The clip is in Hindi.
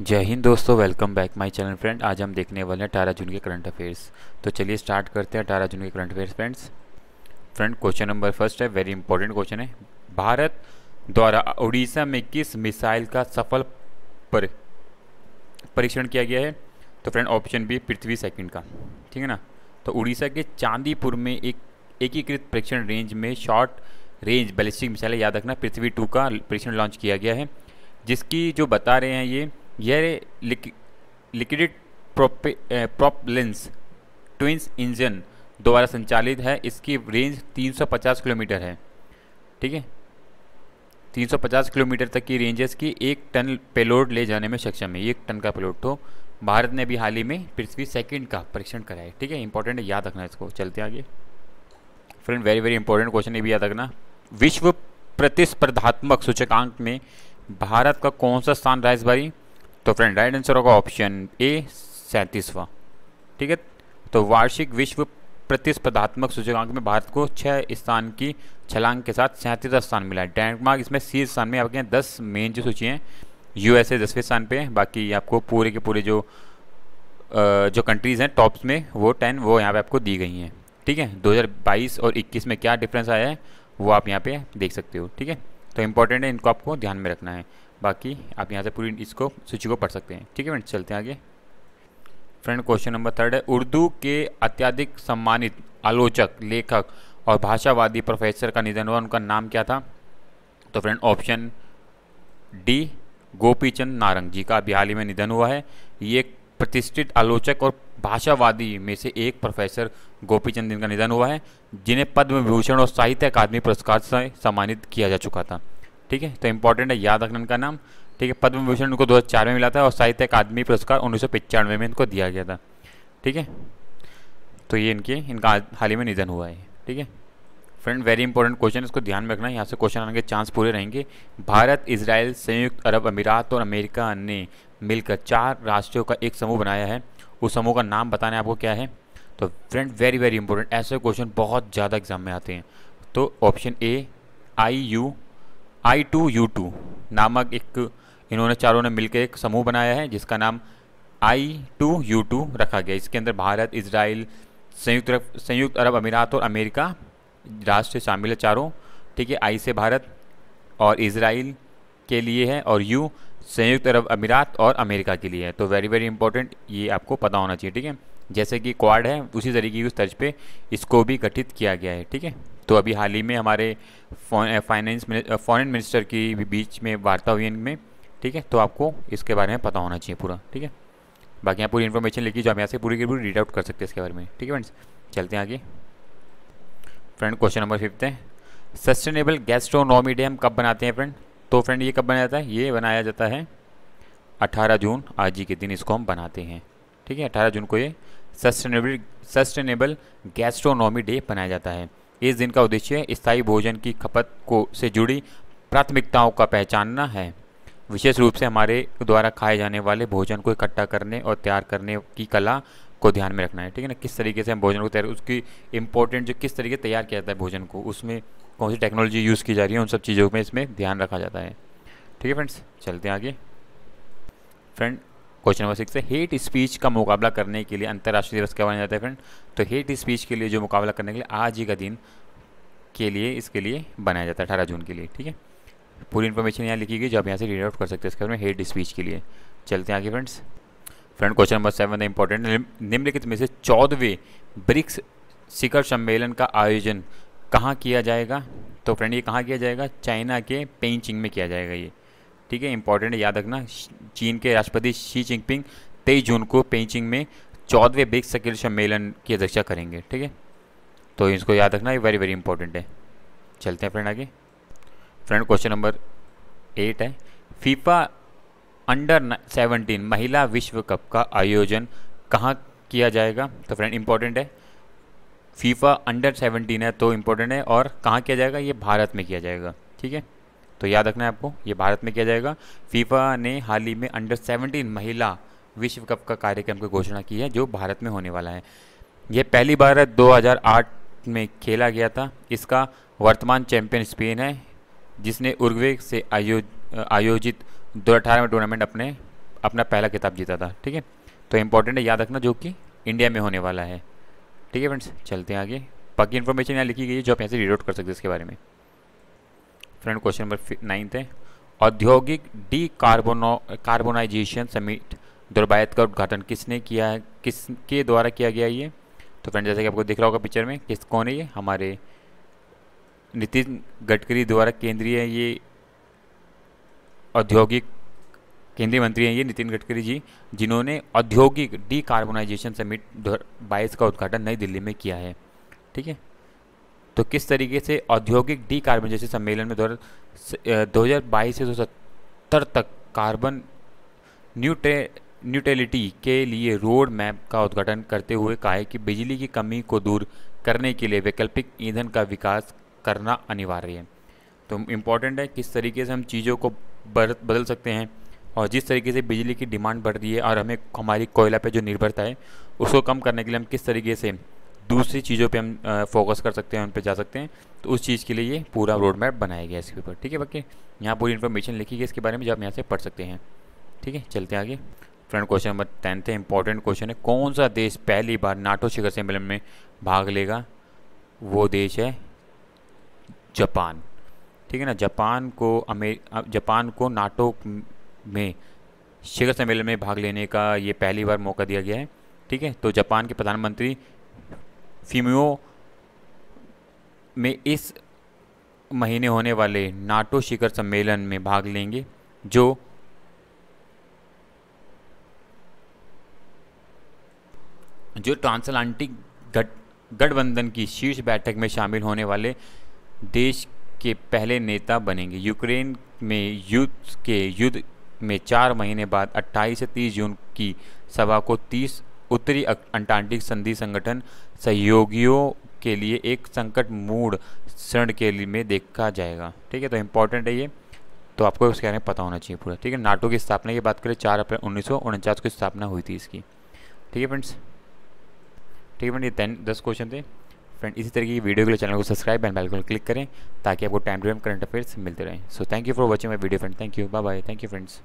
जय हिंद दोस्तों welcome back my channel friend आज हम देखने वाले हैं अठारह जून के करंट अफेयर्स तो चलिए स्टार्ट करते हैं अठारह जून के current affairs friends friend question number first है वेरी इंपॉर्टेंट क्वेश्चन है भारत द्वारा उड़ीसा में किस मिसाइल का सफल पर परीक्षण किया गया है तो फ्रेंड ऑप्शन बी पृथ्वी सेकेंड का ठीक है ना तो उड़ीसा के चांदीपुर में एक एकीकृत परीक्षण रेंज में शॉर्ट रेंज बैलिस्टिक मिसाइल याद रखना पृथ्वी टू का परीक्षण लॉन्च किया गया है जिसकी जो बता रहे हैं ये यह liquid propellant twins engine द्वारा संचालित है इसकी रेंज 350 किलोमीटर है ठीक है 350 किलोमीटर तक की रेंजेस की एक टन पेलोड ले जाने में सक्षम है एक टन का पेलोड तो भारत ने अभी हाल ही में पृथ्वी सेकंड का परीक्षण कराया है ठीक है इंपॉर्टेंट याद रखना इसको चलते आगे friend very very important question ये भी याद रखना विश्व प्रतिस्पर्धात्मक सूचकांक में भारत का कौन सा स्थान रहा इस बारी तो फ्रेंड राइट आंसर होगा ऑप्शन ए सैंतीसवा ठीक है तो वार्षिक विश्व प्रतिस्पर्धात्मक सूचकांक में भारत को छः स्थान की छलांग के साथ सैंतीसवा स्थान मिला है डेनमार्क इसमें सी स्थान में आपके यहाँ दस मेन जो सूची हैं यूएसए दसवें स्थान पे है बाकी आपको पूरे के पूरे जो जो कंट्रीज़ हैं टॉप्स में वो टेन वो यहाँ पे आपको दी गई हैं ठीक है 2022 और 21 में क्या डिफरेंस आया है वो आप यहाँ पे देख सकते हो ठीक है तो इम्पोर्टेंट है इनको आपको ध्यान में रखना है बाकी आप यहाँ से पूरी इसको सूची को पढ़ सकते हैं ठीक है फ्रेंड्स चलते हैं आगे फ्रेंड क्वेश्चन नंबर थर्ड है उर्दू के अत्याधिक सम्मानित आलोचक लेखक और भाषावादी प्रोफेसर का निधन हुआ उनका नाम क्या था तो friend option D Gopichand Narang ji का अभी हाल ही में निधन हुआ है ये एक प्रतिष्ठित आलोचक और भाषावादी में से एक प्रोफेसर गोपीचंद जिनका निधन हुआ है जिन्हें पद्म विभूषण और साहित्य अकादमी पुरस्कार से सम्मानित किया जा चुका था ठीक है तो इंपॉर्टेंट है याद रखना इनका नाम ठीक है पद्म भूषण उनको 2004 में मिला था और साहित्य अकादमी पुरस्कार उन्नीस में इनको दिया गया था ठीक है तो ये इनके इनका हाल ही में निधन हुआ है ठीक है फ्रेंड वेरी इंपॉर्टेंट क्वेश्चन इसको ध्यान में रखना यहाँ से क्वेश्चन आने के चांस पूरे रहेंगे भारत इसराइल संयुक्त अरब अमीरात और अमेरिका ने मिलकर चार राष्ट्रों का एक समूह बनाया है उस समूह का नाम बताने आपको क्या है तो फ्रेंड वेरी वेरी इंपॉर्टेंट ऐसे क्वेश्चन बहुत ज़्यादा एग्जाम में आते हैं तो option A I U I two U two नामक एक इन्होंने चारों ने मिलकर एक समूह बनाया है जिसका नाम आई टू यू टू रखा गया इसके अंदर भारत इसराइल संयुक्त संयुक्त अरब अमीरात और अमेरिका राष्ट्र शामिल है चारों ठीक है आई से भारत और इसराइल के लिए है और यू संयुक्त अरब अमीरात और अमेरिका के लिए है तो वेरी वेरी इंपॉर्टेंट ये आपको पता होना चाहिए ठीक है जैसे कि क्वाड है उसी तरीके की उस तर्ज पे इसको भी गठित किया गया है ठीक है तो अभी हाल ही में हमारे फाइनेंस फॉरेन मिनिस्टर की बीच में वार्ता हुई इनमें ठीक है तो आपको इसके बारे में पता होना चाहिए पूरा ठीक है बाकी यहाँ पूरी इन्फॉर्मेशन लिखी जो हम यहाँ से पूरी की पूरी रीड आउट कर सकते हैं इसके बारे में ठीक है फ्रेंड्स चलते हैं आगे फ्रेंड क्वेश्चन नंबर फिफ्थ है सस्टेनेबल गैस्ट्रोनॉमी डे हम कब बनाते हैं फ्रेंड तो फ्रेंड ये कब बनाया जाता है ये बनाया जाता है 18 जून आज ही के दिन इसको हम बनाते हैं ठीक है अठारह जून को ये सस्टेनेबल सस्टेनेबल गैस्ट्रोनॉमी डे मनाया जाता है इस दिन का उद्देश्य स्थायी भोजन की खपत को से जुड़ी प्राथमिकताओं का पहचानना है विशेष रूप से हमारे द्वारा खाए जाने वाले भोजन को इकट्ठा करने और तैयार करने की कला को ध्यान में रखना है ठीक है ना किस तरीके से हम भोजन को तैयार उसकी इम्पोर्टेंट जो किस तरीके तैयार किया जाता है भोजन को उसमें कौन सी टेक्नोलॉजी यूज़ की जा रही है उन सब चीज़ों में इसमें ध्यान रखा जाता है ठीक है फ्रेंड्स चलते हैं आगे फ्रेंड क्वेश्चन नंबर सिक्स है हेट स्पीच का मुकाबला करने के लिए अंतर्राष्ट्रीय दिवस क्या माना जाता है फ्रेंड तो हेट स्पीच के लिए जो मुकाबला करने के लिए आज ही का दिन के लिए इसके लिए बनाया जाता है अठारह जून के लिए ठीक है पूरी इन्फॉर्मेशन यहाँ लिखी गई जो आप यहाँ से रीड आउट कर सकते हैं इसके बारे में हेट स्पीच के लिए चलते हैं आगे friends friend question number seven important निम्नलिखित में से चौदहवें ब्रिक्स शिखर सम्मेलन का आयोजन कहाँ किया जाएगा तो फ्रेंड ये कहाँ किया जाएगा चाइना के पेंचिंग में किया जाएगा ये ठीक है इंपॉर्टेंट याद रखना चीन के राष्ट्रपति शी जिनपिंग तेईस जून को पेंचिंग में चौदहवें ब्रिक्स शकील सम्मेलन की अध्यक्षता करेंगे ठीक है तो इसको याद रखना ये वेरी वेरी इंपॉर्टेंट है चलते हैं फ्रेंड आगे फ्रेंड क्वेश्चन नंबर एट है फीफा अंडर सेवनटीन महिला विश्व कप का आयोजन कहाँ किया जाएगा तो फ्रेंड इम्पोर्टेंट है फीफा अंडर सेवनटीन है तो इम्पोर्टेंट है और कहाँ किया जाएगा ये भारत में किया जाएगा ठीक है तो याद रखना है आपको ये भारत में किया जाएगा फीफा ने हाल ही में अंडर सेवनटीन महिला विश्व कप का कार्यक्रम की घोषणा की है जो भारत में होने वाला है यह पहली बार 2008 में खेला गया था इसका वर्तमान चैंपियन स्पेन है जिसने उर्गवे से आयो आयोजित दो अठारह में टूर्नामेंट अपने अपना पहला किताब जीता था ठीक है तो इम्पोर्टेंट है याद रखना जो कि इंडिया में होने वाला है ठीक है फ्रेंड्स चलते हैं आगे बाकी इन्फॉर्मेशन यहाँ लिखी गई है जो आप यहाँ से रीड आउट कर सकते हैं इसके बारे में फ्रेंड क्वेश्चन नंबर नाइन्थ है औद्योगिक डी कार्बोनो कार्बोनाइजेशन समिट दुर्बायत का उद्घाटन किसने किया है किस के द्वारा किया गया ये तो फ्रेंड जैसा कि आपको दिख रहा होगा पिक्चर में किस कौन है ये हमारे नितिन गडकरी द्वारा केंद्रीय ये औद्योगिक केंद्रीय मंत्री हैं ये नितिन गडकरी जी जिन्होंने औद्योगिक डी कार्बोनाइजेशन समिट बाईस का उद्घाटन नई दिल्ली में किया है ठीक है तो किस तरीके से औद्योगिक डी कार्बन जैसे सम्मेलन में दो हज़ार बाईस से दो सत्तर तक कार्बन न्यूट्रे न्यूट्रेलिटी के लिए रोड मैप का उद्घाटन करते हुए कहा है कि बिजली की कमी को दूर करने के लिए वैकल्पिक ईंधन का विकास करना अनिवार्य है तो इम्पॉर्टेंट है किस तरीके से हम चीज़ों को बदल सकते हैं और जिस तरीके से बिजली की डिमांड बढ़ रही है और हमें हमारी कोयला पे जो निर्भरता है उसको कम करने के लिए हम किस तरीके से दूसरी चीज़ों पे हम फोकस कर सकते हैं उन पे जा सकते हैं तो उस चीज़ के लिए ये पूरा रोड हम्म। मैप बनाया गया इसके ऊपर ठीक है बाकी यहाँ पूरी इन्फॉर्मेशन लिखी गई इसके बारे में जो आप यहाँ से पढ़ सकते हैं ठीक है चलते आगे फ्रेंड क्वेश्चन नंबर टेंथ है इंपॉर्टेंट क्वेश्चन है कौन सा देश पहली बार नाटो शिखर सम्मेलन में भाग लेगा वो देश है जापान ठीक है ना जापान को अमे जापान को नाटो में शिखर सम्मेलन में भाग लेने का ये पहली बार मौका दिया गया है ठीक है तो जापान के प्रधानमंत्री फीमियो में इस महीने होने वाले नाटो शिखर सम्मेलन में भाग लेंगे जो जो ट्रांसलांटिक गठबंधन की शीर्ष बैठक में शामिल होने वाले देश के पहले नेता बनेंगे यूक्रेन में युद्ध के युद्ध में चार महीने बाद 28 से 30 जून की सभा को उत्तरी अंटार्कटिक संधि संगठन सहयोगियों के लिए एक संकट मूड क्षण के लिए में देखा जाएगा ठीक है तो इम्पोर्टेंट है ये तो आपको उसके बारे में पता होना चाहिए पूरा ठीक है नाटो की स्थापना की बात करें चार अप्रैल उन्नीस की स्थापना हुई थी इसकी ठीक है फ्रेंड्स ठीक है फ्रेंड ये दस क्वेश्चन थे फ्रेंड इसी तरीके की वीडियो के लिए चैनल को सब्सक्राइब एंड बेल क्लिक करें ताकि आपको time to time current affairs मिलते रहें so thank you for watching my video friend thank you bye bye thank you friends